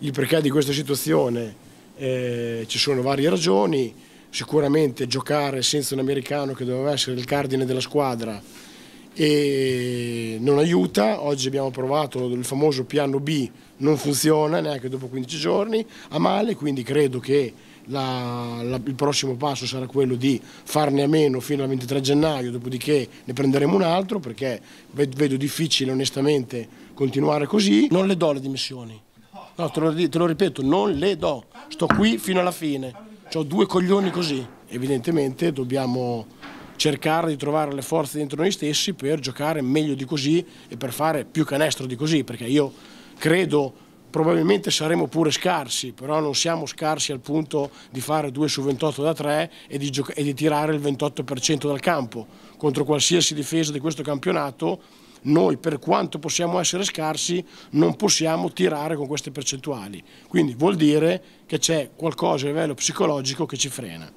Il perché di questa situazione eh, ci sono varie ragioni, sicuramente giocare senza un americano che doveva essere il cardine della squadra e non aiuta, oggi abbiamo provato il famoso piano B, non funziona neanche dopo 15 giorni, a male, quindi credo che la, la, il prossimo passo sarà quello di farne a meno fino al 23 gennaio, dopodiché ne prenderemo un altro perché vedo difficile onestamente continuare così, non le do le dimissioni. No, te lo, te lo ripeto, non le do. Sto qui fino alla fine. Ho due coglioni così. Evidentemente dobbiamo cercare di trovare le forze dentro noi stessi per giocare meglio di così e per fare più canestro di così, perché io credo probabilmente saremo pure scarsi, però non siamo scarsi al punto di fare 2 su 28 da 3 e di, e di tirare il 28% dal campo. Contro qualsiasi difesa di questo campionato noi per quanto possiamo essere scarsi non possiamo tirare con queste percentuali, quindi vuol dire che c'è qualcosa a livello psicologico che ci frena.